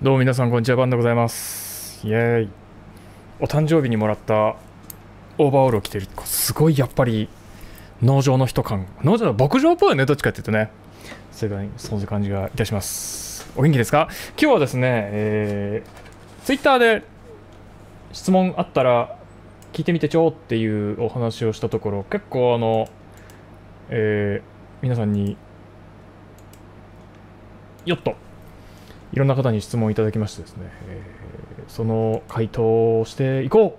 どうも皆さんこんにちはバンでございますイェーイお誕生日にもらったオーバーオールを着てるすごいやっぱり農場の人感農場の牧場っぽいねどっちかっていうとねそういう感じがいたしますお元気ですか今日はですねえー、ツイッターで質問あったら聞いてみてちょうっていうお話をしたところ結構あのえー、皆さんによっといろんな方に質問いただきましてですね、その回答をしていこう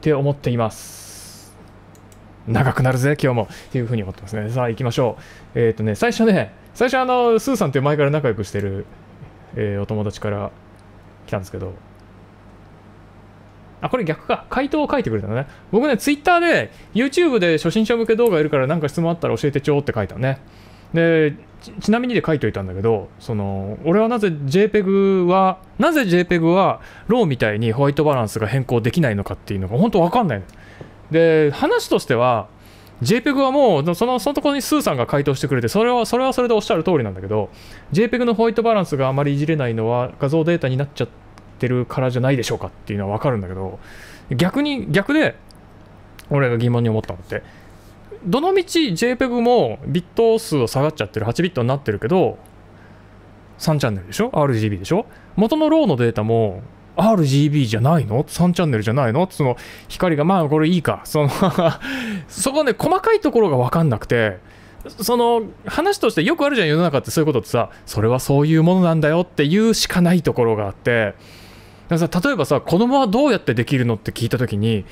って思っています。長くなるぜ、今日も。っていうふうに思ってますね。さあ、行きましょう。えっ、ー、とね、最初ね、最初あの、スーさんって前から仲良くしてる、えー、お友達から来たんですけど、あ、これ逆か。回答を書いてくれたのね。僕ね、ツイッターで、YouTube で初心者向け動画いるから、なんか質問あったら教えてちょうって書いたのね。でちなみにで書いといたんだけどその俺はなぜ JPEG はなぜ JPEG は RAW みたいにホワイトバランスが変更できないのかっていうのが本当わかんないで話としては JPEG はもうそのそのところにスーさんが回答してくれてそれはそれはそれでおっしゃる通りなんだけど JPEG のホワイトバランスがあまりいじれないのは画像データになっちゃってるからじゃないでしょうかっていうのはわかるんだけど逆に逆で俺が疑問に思ったのってどのみち JPEG もビット数は下がっちゃってる8ビットになってるけど3チャンネルでしょ ?RGB でしょ元のローのデータも RGB じゃないの ?3 チャンネルじゃないのその光が、まあこれいいか。その そこね、細かいところがわかんなくて、その話としてよくあるじゃん、世の中ってそういうことってさ、それはそういうものなんだよっていうしかないところがあって、だからさ、例えばさ、子供はどうやってできるのって聞いたときに、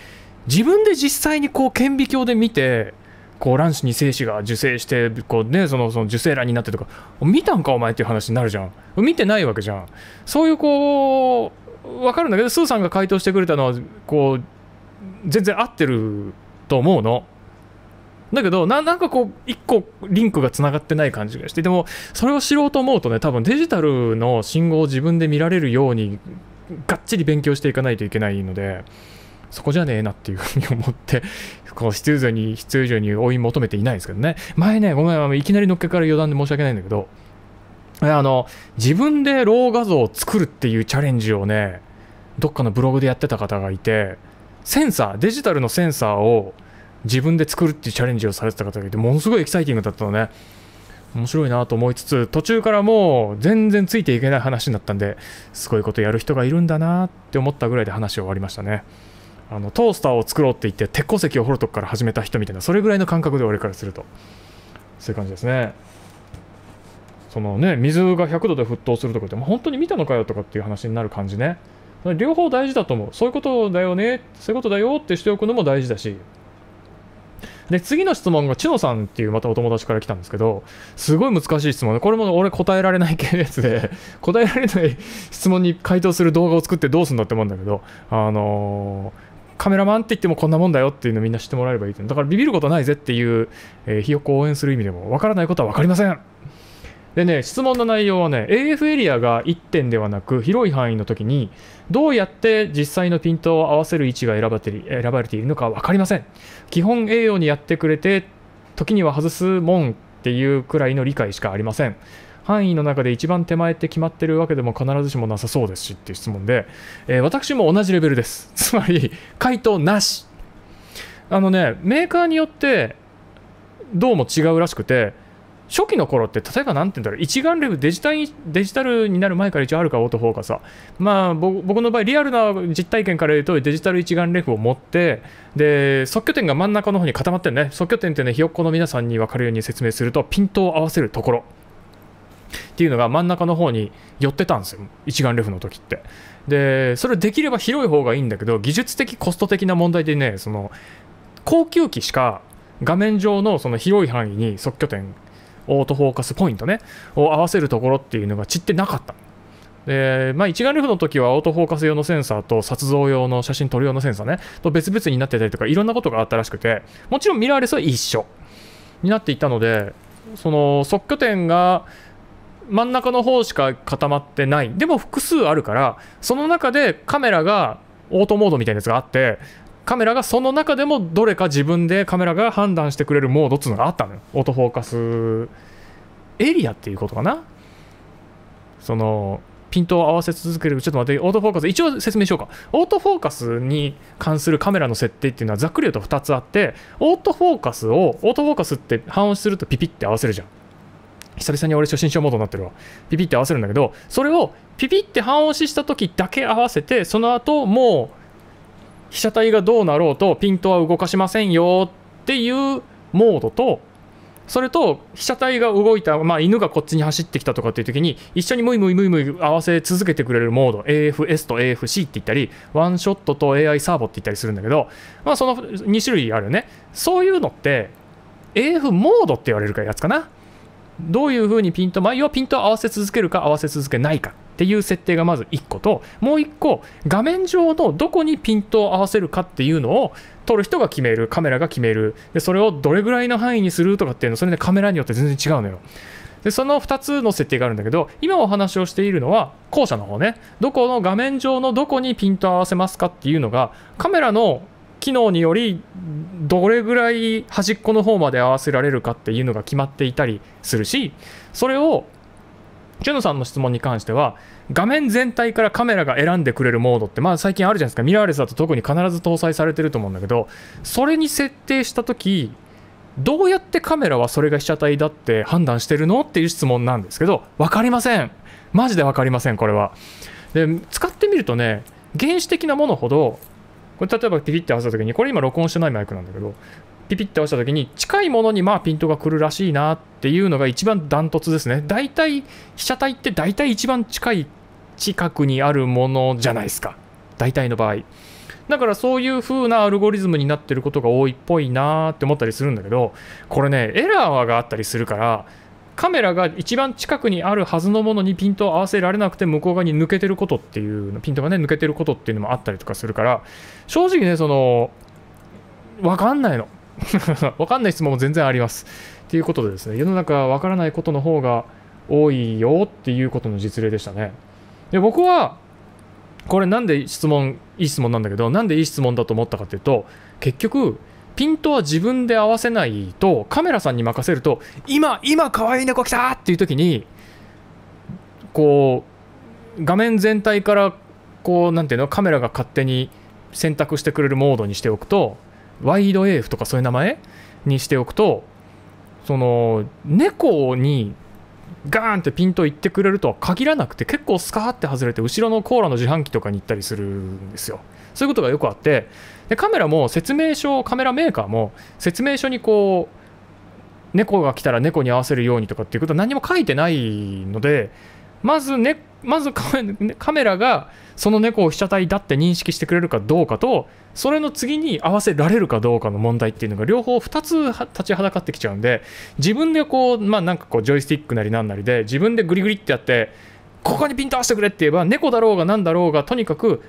自分で実際にこう顕微鏡で見て、こう卵子に精子が受精してこう、ね、そのその受精卵になってとか見たんかお前っていう話になるじゃん見てないわけじゃんそういうこう分かるんだけどスーさんが回答してくれたのはこう全然合ってると思うの。だけどなんかこう一個リンクがつながってない感じがしてでもそれを知ろうと思うとね多分デジタルの信号を自分で見られるようにがっちり勉強していかないといけないのでそこじゃねえなっていうふうに思ってこう必要に必要以上に追い求めていないですけどね前ねごめんいきなりのっけから余談で申し訳ないんだけどあの自分でロー画像を作るっていうチャレンジをねどっかのブログでやってた方がいてセンサーデジタルのセンサーを自分で作るっていうチャレンジをされてた方がいてものすごいエキサイティングだったのね面白いなと思いつつ途中からもう全然ついていけない話になったんですごいことやる人がいるんだなって思ったぐらいで話終わりましたね。あのトースターを作ろうって言って鉄鉱石を掘るとこから始めた人みたいなそれぐらいの感覚で俺からするとそういう感じですねそのね水が100度で沸騰するとかっても本当に見たのかよとかっていう話になる感じね両方大事だと思うそういうことだよねそういうことだよってしておくのも大事だしで次の質問が千野さんっていうまたお友達から来たんですけどすごい難しい質問でこれも俺答えられない系列で答えられない質問に回答する動画を作ってどうすんだって思うんだけどあのーカメラマンって言ってもこんなもんだよっていうのをみんな知ってもらえればいいとだからビビることないぜっていう、えー、ひよこを応援する意味でも分からないことは分かりませんでね質問の内容はね AF エリアが1点ではなく広い範囲の時にどうやって実際のピントを合わせる位置が選ばれて選ばれているのか分かりません基本栄養にやってくれて時には外すもんっていうくらいの理解しかありません範囲の中で一番手前って決まってるわけでも必ずしもなさそうですしっていう質問で、えー、私も同じレベルです つまり回答なしあのねメーカーによってどうも違うらしくて初期の頃って例えば何て言うんだろう一眼レフデジタルデジタルになる前から一応あるかオートフォーカスはまあ僕の場合リアルな実体験から言うとデジタル一眼レフを持ってで即拠点が真ん中の方に固まってるね即拠点ってねひよっこの皆さんに分かるように説明するとピントを合わせるところっていうのが真ん中の方に寄ってたんですよ一眼レフの時ってでそれできれば広い方がいいんだけど技術的コスト的な問題でねその高級機しか画面上のその広い範囲に即拠点オートフォーカスポイントねを合わせるところっていうのが散ってなかったで、まあ、一眼レフの時はオートフォーカス用のセンサーと撮像用の写真撮る用のセンサーねと別々になってたりとかいろんなことがあったらしくてもちろんミラーレスは一緒になっていたのでその即拠点が真ん中の方しか固まってないでも複数あるからその中でカメラがオートモードみたいなやつがあってカメラがその中でもどれか自分でカメラが判断してくれるモードっつうのがあったのよオートフォーカスエリアっていうことかなそのピントを合わせ続けるちょっと待ってオートフォーカス一応説明しようかオートフォーカスに関するカメラの設定っていうのはざっくり言うと2つあってオートフォーカスをオートフォーカスって半応するとピピって合わせるじゃん久々に俺初心者モードになってるわ。ピピって合わせるんだけど、それをピピって半押しした時だけ合わせて、その後もう被写体がどうなろうとピントは動かしませんよっていうモードと、それと被写体が動いた、まあ、犬がこっちに走ってきたとかっていう時に一緒にムイムイムイムイ合わせ続けてくれるモード AFS と AFC って言ったりワンショットと AI サーボって言ったりするんだけど、まあ、その2種類あるよねそういうのって AF モードって言われるやつかなどういうふうにピント、まあ、要はピントを合わせ続けるか合わせ続けないかっていう設定がまず1個と、もう1個、画面上のどこにピントを合わせるかっていうのを撮る人が決める、カメラが決める、でそれをどれぐらいの範囲にするとかっていうの、それでカメラによって全然違うのよ。でその2つの設定があるんだけど今お話をしているのは後者の方ねどこの画面上のどこにピントを合わせますかっていうのがカメラの機能によりどれぐらい端っこの方まで合わせられるかっていうのが決まっていたりするしそれをチュノさんの質問に関しては画面全体からカメラが選んでくれるモードってまあ最近あるじゃないですかミラーレスだと特に必ず搭載されてると思うんだけどそれに設定した時どうやってカメラはそれが被写体だって判断してるのっていう質問なんですけど分かりませんマジで分かりませんこれはで使ってみるとね原始的なものほどこれ例えばピピって合わせた時にこれ今録音してないマイクなんだけどピピって合わせた時に近いものにまあピントが来るらしいなっていうのが一番ダントツですね大体被写体って大体一番近い近くにあるものじゃないですか大体の場合だからそういう風なアルゴリズムになってることが多いっぽいなーって思ったりするんだけどこれねエラーがあったりするからカメラが一番近くにあるはずのものにピントを合わせられなくて向こう側に抜けてることっていうのピントがね抜けてることっていうのもあったりとかするから正直ねその分かんないの分かんない質問も全然ありますっていうことでですね世の中分からないことの方が多いよっていうことの実例でしたねで僕はこれなんで質問いい質問なんだけどなんでいい質問だと思ったかっていうと結局ピントは自分で合わせないとカメラさんに任せると今今可愛い猫来たっていう時にこう画面全体からこうなんていうのカメラが勝手に選択してくれるモードにしておくとワイド AF とかそういう名前にしておくとその猫にガーンってピントいってくれるとは限らなくて結構スカーって外れて後ろのコーラの自販機とかに行ったりするんですよ。そういうことがよくあってでカメラも説明書カメラメーカーも説明書にこう猫が来たら猫に合わせるようにとかっていうことは何も書いてないのでまず,、ね、まず カメラがその猫を被写体だって認識してくれるかどうかとそれの次に合わせられるかどうかの問題っていうのが両方2つ立ちはだかってきちゃうんで自分でこうまあなんかこうジョイスティックなりなんなりで自分でグリグリってやってここにピント合わせてくれって言えば猫だろうが何だろうがとにかく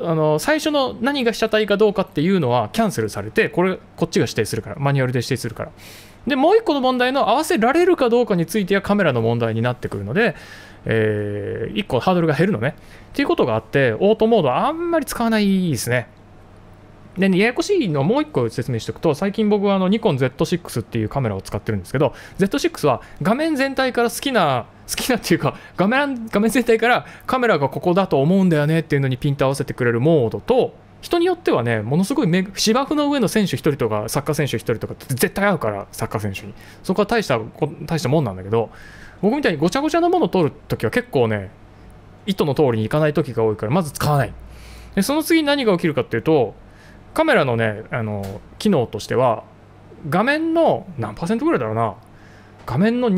あの最初の何が被写体かどうかっていうのはキャンセルされてこれこっちが指定するからマニュアルで指定するからでもう一個の問題の合わせられるかどうかについてはカメラの問題になってくるので、えー、1個ハードルが減るのねっていうことがあってオートモードはあんまり使わないですねで、ね、ややこしいのをもう一個説明しておくと最近僕はあのニコン Z6 っていうカメラを使ってるんですけど Z6 は画面全体から好きな好きなっていうか画面画面全体からカメラがここだと思うんだよねっていうのにピント合わせてくれるモードと人によってはねものすごい芝生の上の選手1人とかサッカー選手1人とか絶対合うからサッカー選手にそこは大した大したもんなんだけど僕みたいにごちゃごちゃなものを取るときは結構ね意図の通りにいかないときが多いからまず使わないでその次何が起きるかっていうとカメラのねあの機能としては画面の何パーセントぐらいだろうな画面の2、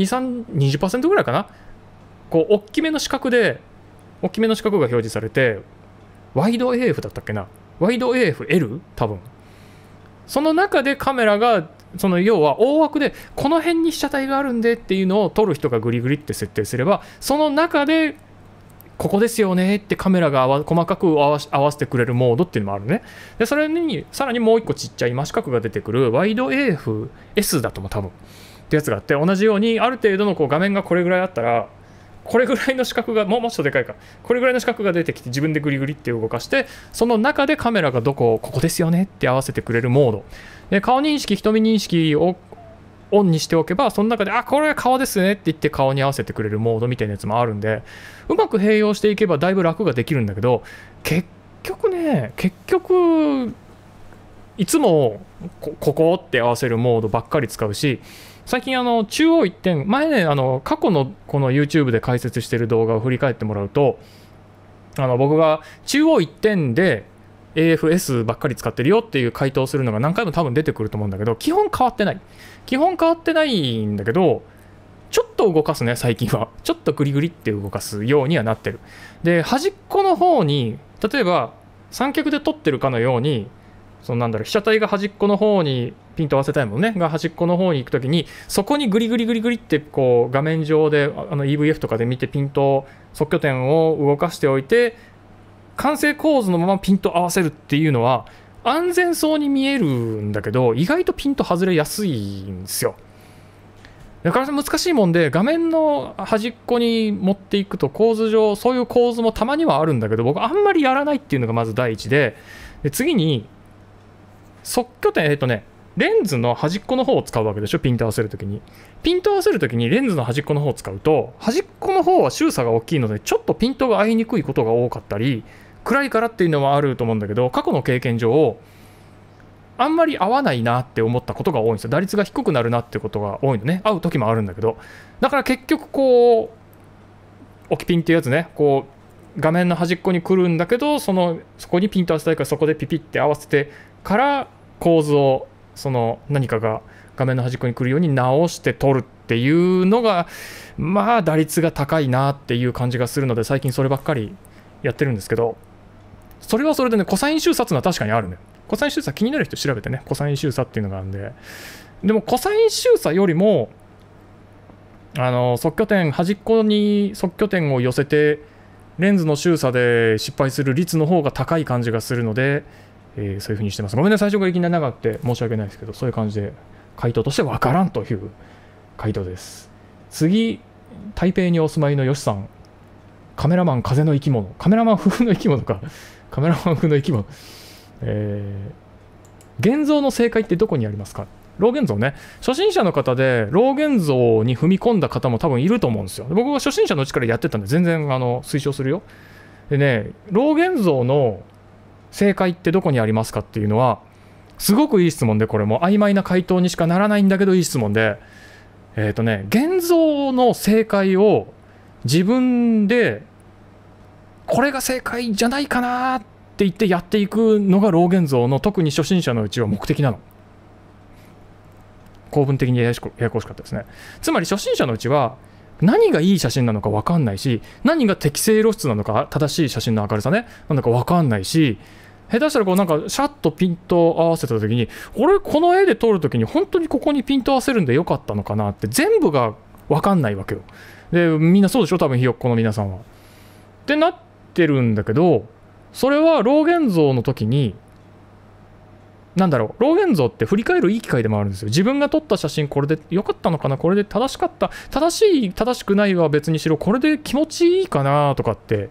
3、20%ぐらいかなこう、大きめの四角で、大きめの四角が表示されて、ワイド AF だったっけなワイド AFL? 多分。その中でカメラが、その要は大枠で、この辺に被写体があるんでっていうのを撮る人がグリグリって設定すれば、その中で、ここですよねってカメラが細かく合わせてくれるモードっていうのもあるね。で、それに、さらにもう一個ちっちゃい真四角が出てくる、ワイド AFS だとも多分。ってやつがあって同じようにある程度のこう画面がこれぐらいあったらこれぐらいの四角がもうもうちょっとでかいかこれぐらいの四角が出てきて自分でグリグリって動かしてその中でカメラがどこここですよねって合わせてくれるモードで顔認識瞳認識をオンにしておけばその中であこれは顔ですねって言って顔に合わせてくれるモードみたいなやつもあるんでうまく併用していけばだいぶ楽ができるんだけど結局ね結局いつもここって合わせるモードばっかり使うし最近あの中央一点前ねあの過去のこの YouTube で解説してる動画を振り返ってもらうとあの僕が中央一点で AFS ばっかり使ってるよっていう回答するのが何回も多分出てくると思うんだけど基本変わってない基本変わってないんだけどちょっと動かすね最近はちょっとグリグリって動かすようにはなってるで端っこの方に例えば三脚で撮ってるかのようにそのなんだろう被写体が端っこの方にピント合わせたいもんねが端っこの方に行く時にそこにグリグリグリグリってこう画面上であの EVF とかで見てピント即拠点を動かしておいて完成構図のままピント合わせるっていうのは安全そうに見えるんだけど意外とピント外れやすいんですよ。だから難しいもんで画面の端っこに持っていくと構図上そういう構図もたまにはあるんだけど僕あんまりやらないっていうのがまず第一でで次に即拠点、えっ、とね、レンズの端っこの方を使うわけでしょ、ピント合わせるときに。ピント合わせるときにレンズの端っこの方を使うと、端っこの方は周差が大きいので、ちょっとピントが合いにくいことが多かったり、暗いからっていうのはあると思うんだけど、過去の経験上、あんまり合わないなって思ったことが多いんですよ。打率が低くなるなってことが多いのね。合う時もあるんだけど。だから結局こう、置きピンっていうやつね、こう、画面の端っこに来るんだけど、その、そこにピント合わせたいからそこでピピって合わせてから構図をその何かが画面の端っこに来るように直して撮るっていうのがまあ打率が高いなっていう感じがするので最近そればっかりやってるんですけどそれはそれでねコサインいうのは確かにあるねコサイン修札気になる人調べてねコサイン周札っていうのがあるんででもコサイン周作よりもあの即拠点端っこに即拠点を寄せてレンズの収差で失敗する率の方が高い感じがするのでえー、そういうふうにしてます。ごめんね、最初からいきなり長くて申し訳ないですけど、そういう感じで回答としてわからんという回答です。次、台北にお住まいのよしさん。カメラマン風の生き物。カメラマン風の生き物か。カメラマン風の生き物。えー、現像の正解ってどこにありますか老現像ね。初心者の方で、老現像に踏み込んだ方も多分いると思うんですよ。僕が初心者のうちからやってたんで、全然あの推奨するよ。でね、老現像の正解ってどこにありますかっていうのはすごくいい質問でこれも曖昧な回答にしかならないんだけどいい質問でえっ、ー、とね現像の正解を自分でこれが正解じゃないかなって言ってやっていくのが老現像の特に初心者のうちは目的なの。公文的にややこしかったですね。つまり初心者のうちは何がいい写真なのか分かんないし何が適正露出なのか正しい写真の明るさねなのか分かんないし下手したらこうなんかシャッとピント合わせた時に俺この絵で撮る時に本当にここにピント合わせるんでよかったのかなって全部が分かんないわけよでみんなそうでしょ多分ひよっこの皆さんは。ってなってるんだけどそれは老現像の時になんだろう、ロー像って振り返るいい機会でもあるんですよ。自分が撮った写真、これで良かったのかな、これで正しかった、正しい、正しくないは別にしろ、これで気持ちいいかなとかって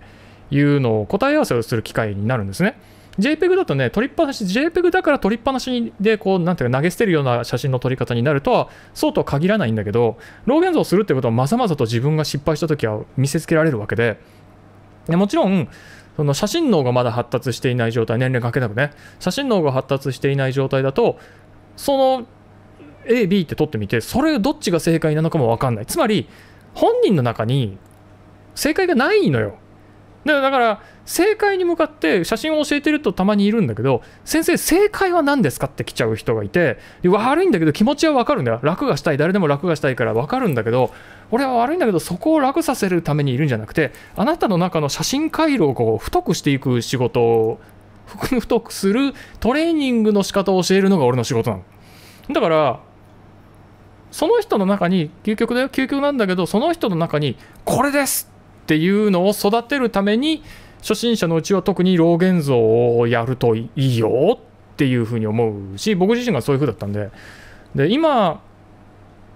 いうのを答え合わせをする機会になるんですね。JPEG だとね、撮りっぱなし、JPEG だから撮りっぱなしで、こう、なんていうか、投げ捨てるような写真の撮り方になるとは、そうとは限らないんだけど、老元ゲ像するってことは、まざまざと自分が失敗した時は見せつけられるわけで、でもちろん、その写真脳がまだ発達していない状態、年齢関係なくね、写真脳が発達していない状態だと、その A、B って取ってみて、それどっちが正解なのかも分かんない。つまり、本人の中に正解がないのよ。でだから正解に向かって写真を教えてるとたまにいるんだけど先生正解は何ですかって来ちゃう人がいて悪いんだけど気持ちは分かるんだよ楽がしたい誰でも楽がしたいから分かるんだけど俺は悪いんだけどそこを楽させるためにいるんじゃなくてあなたの中の写真回路をこう太くしていく仕事を 太くするトレーニングの仕方を教えるのが俺の仕事なの。だからその人の中に究極だよ究極なんだけどその人の中にこれですっていうのを育てるために初心者のうちは特に老元像をやるといいよっていうふうに思うし僕自身がそういうふうだったんでで今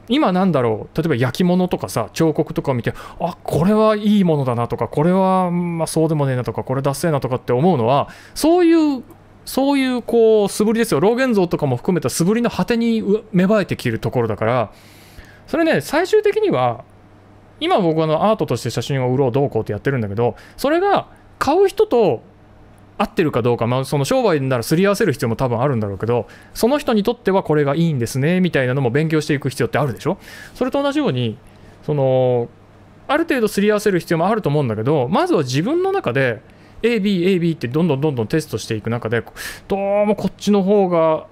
今なんだろう例えば焼き物とかさ彫刻とかを見てあこれはいいものだなとかこれはまあそうでもねえなとかこれダッセえなとかって思うのはそういうそういうこう素振りですよ老元像とかも含めた素振りの果てに芽生えてきるところだからそれね最終的には今僕のアートとして写真を売ろうどうこうってやってるんだけどそれが買う人と合ってるかどうか、まあ、その商売ならすり合わせる必要も多分あるんだろうけどその人にとってはこれがいいんですねみたいなのも勉強していく必要ってあるでしょそれと同じようにそのある程度すり合わせる必要もあると思うんだけどまずは自分の中で ABAB AB ってどんどんどんどんテストしていく中でどうもこっちの方が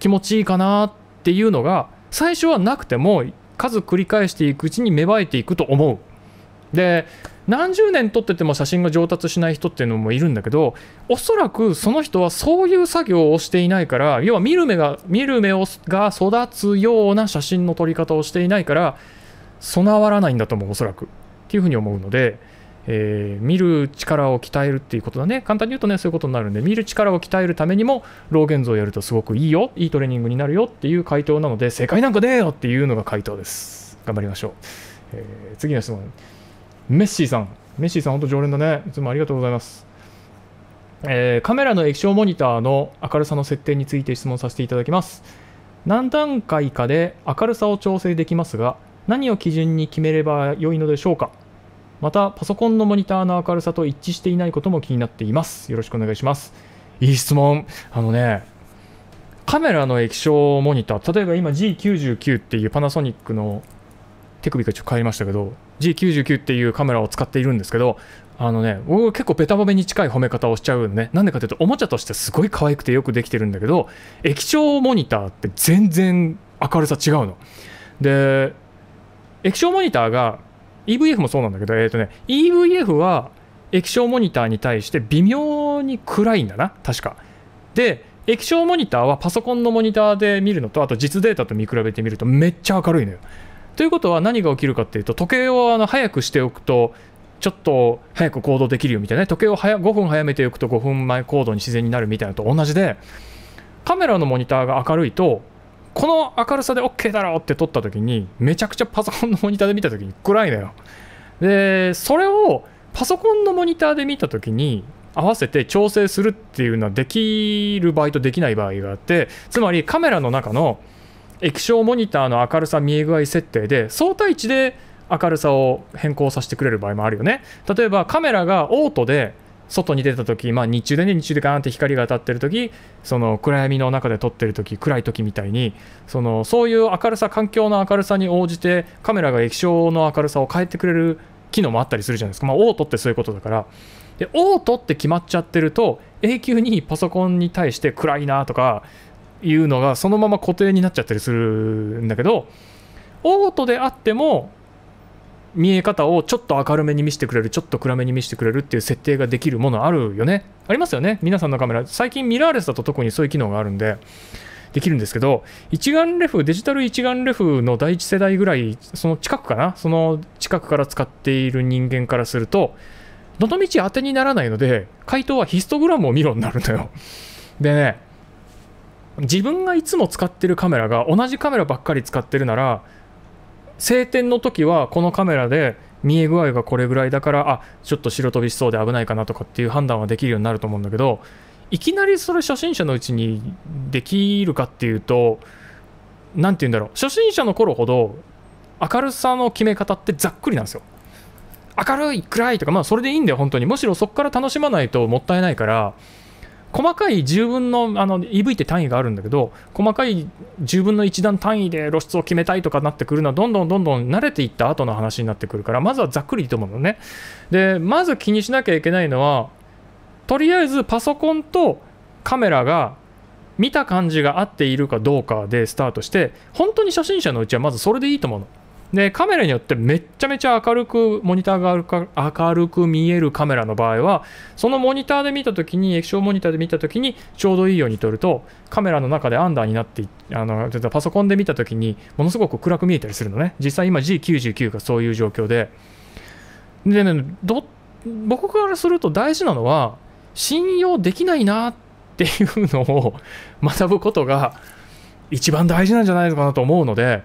気持ちいいかなっていうのが最初はなくても数繰り返していくうちに芽生えていくと思う。で何十年撮ってても写真が上達しない人っていうのもいるんだけどおそらくその人はそういう作業をしていないから要は見る目が見る目をが育つような写真の撮り方をしていないから備わらないんだと思うおそらくっていうふうに思うので。えー、見る力を鍛えるっていうことだね簡単に言うとねそういうことになるんで見る力を鍛えるためにも老現像をやるとすごくいいよいいトレーニングになるよっていう回答なので正解なんかねえよっていうのが回答です頑張りましょう、えー、次の質問メッシーさんメッシーさん本当常連だねいつもありがとうございますえー、カメラの液晶モニターの明るさの設定について質問させていただきます何段階かで明るさを調整できますが何を基準に決めれば良いのでしょうかまたパソコンのモニターの明るさと一致していないことも気になっていますよろしくお願いしますいい質問あのねカメラの液晶モニター例えば今 G99 っていうパナソニックの手首がちょっと変わりましたけど G99 っていうカメラを使っているんですけどあのね僕結構ベタ褒めに近い褒め方をしちゃうんでねなんでかというとおもちゃとしてすごい可愛くてよくできてるんだけど液晶モニターって全然明るさ違うので液晶モニターが EVF もそうなんだけど、えっ、ー、とね、EVF は液晶モニターに対して微妙に暗いんだな、確か。で、液晶モニターはパソコンのモニターで見るのと、あと実データと見比べてみるとめっちゃ明るいのよ。ということは何が起きるかっていうと、時計をあの早くしておくと、ちょっと早く行動できるよみたいな、ね、時計を5分早めておくと5分前行動に自然になるみたいなのと同じで、カメラのモニターが明るいと、この明るさで OK だろって撮った時にめちゃくちゃパソコンのモニターで見た時に暗いのよでそれをパソコンのモニターで見た時に合わせて調整するっていうのはできる場合とできない場合があってつまりカメラの中の液晶モニターの明るさ見え具合設定で相対値で明るさを変更させてくれる場合もあるよね例えばカメラがオートで外に出た時、まあ、日中でね日中でガーンって光が当たってる時その暗闇の中で撮ってる時暗い時みたいにそのそういう明るさ環境の明るさに応じてカメラが液晶の明るさを変えてくれる機能もあったりするじゃないですか、まあ、オートってそういうことだからでオートって決まっちゃってると永久にパソコンに対して暗いなとかいうのがそのまま固定になっちゃったりするんだけどオートであっても見え方をちょっと明るめに見せてくれるちょっと暗めに見せてくれるっていう設定ができるものあるよねありますよね皆さんのカメラ最近ミラーレスだと特にそういう機能があるんでできるんですけど一眼レフデジタル一眼レフの第一世代ぐらいその近くかなその近くから使っている人間からするとどの道当てにならないので回答はヒストグラムを見ろになるんだよでね自分がいつも使ってるカメラが同じカメラばっかり使ってるなら晴天の時はこのカメラで見え具合がこれぐらいだからあちょっと白飛びしそうで危ないかなとかっていう判断はできるようになると思うんだけどいきなりそれ初心者のうちにできるかっていうと何て言うんだろう初心者の頃ほど明るさの決め方ってざっくりなんですよ。明るい暗いとかまあそれでいいんだよ本当にむしろそこから楽しまないともったいないから細かい10分のあの EV って単位があるんだけど細かい10分の1段単位で露出を決めたいとかなってくるのはどんどんどんどん慣れていった後の話になってくるからまずはざっくりいいと思うのねでまず気にしなきゃいけないのはとりあえずパソコンとカメラが見た感じが合っているかどうかでスタートして本当に初心者のうちはまずそれでいいと思うの。でカメラによってめっちゃめちゃ明るくモニターが明るく見えるカメラの場合はそのモニターで見た時に液晶モニターで見た時にちょうどいいように撮るとカメラの中でアンダーになってあのパソコンで見た時にものすごく暗く見えたりするのね実際今 G99 がそういう状況ででね僕からすると大事なのは信用できないなっていうのを学ぶことが一番大事なんじゃないのかなと思うので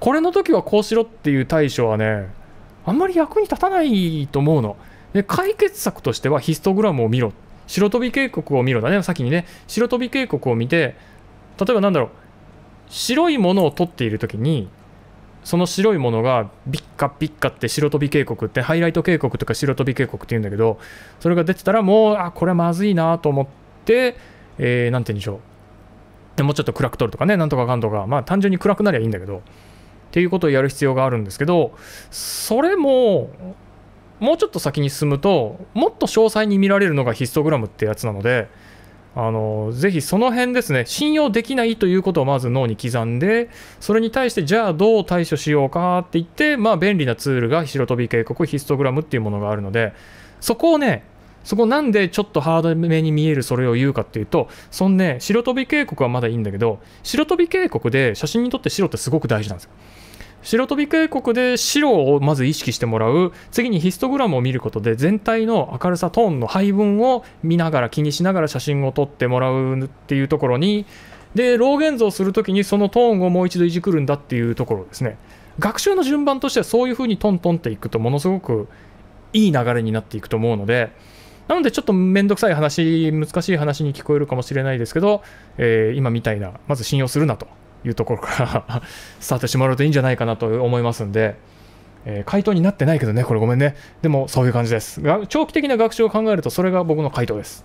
これの時はこうしろっていう対処はねあんまり役に立たないと思うので解決策としてはヒストグラムを見ろ白飛び警告を見ろだね先にね白飛び警告を見て例えばなんだろう白いものを取っている時にその白いものがビッカビッカって白飛び警告ってハイライト警告とか白飛び警告って言うんだけどそれが出てたらもうあこれまずいなと思ってえー、て言うんでしょうでもうちょっと暗く撮るとかねなんとかかんとかまあ単純に暗くなりゃいいんだけどっていうことをやる必要があるんですけどそれももうちょっと先に進むともっと詳細に見られるのがヒストグラムってやつなのであのぜひその辺ですね信用できないということをまず脳に刻んでそれに対してじゃあどう対処しようかって言ってまあ便利なツールが白飛び警告ヒストグラムっていうものがあるのでそこをねそこなんでちょっとハードめに見えるそれを言うかっていうとそんね白飛び渓谷はまだいいんだけど白飛び渓谷で写真にとって白ってすごく大事なんですよ白飛び渓谷で白をまず意識してもらう次にヒストグラムを見ることで全体の明るさトーンの配分を見ながら気にしながら写真を撮ってもらうっていうところにで老現像するときにそのトーンをもう一度いじくるんだっていうところですね学習の順番としてはそういうふうにトントンっていくとものすごくいい流れになっていくと思うのでなのでちょっとめんどくさい話、難しい話に聞こえるかもしれないですけど、えー、今みたいな、まず信用するなというところから スタートしてもらうといいんじゃないかなと思いますんで、えー、回答になってないけどね、これごめんね。でもそういう感じです。が長期的な学習を考えると、それが僕の回答です。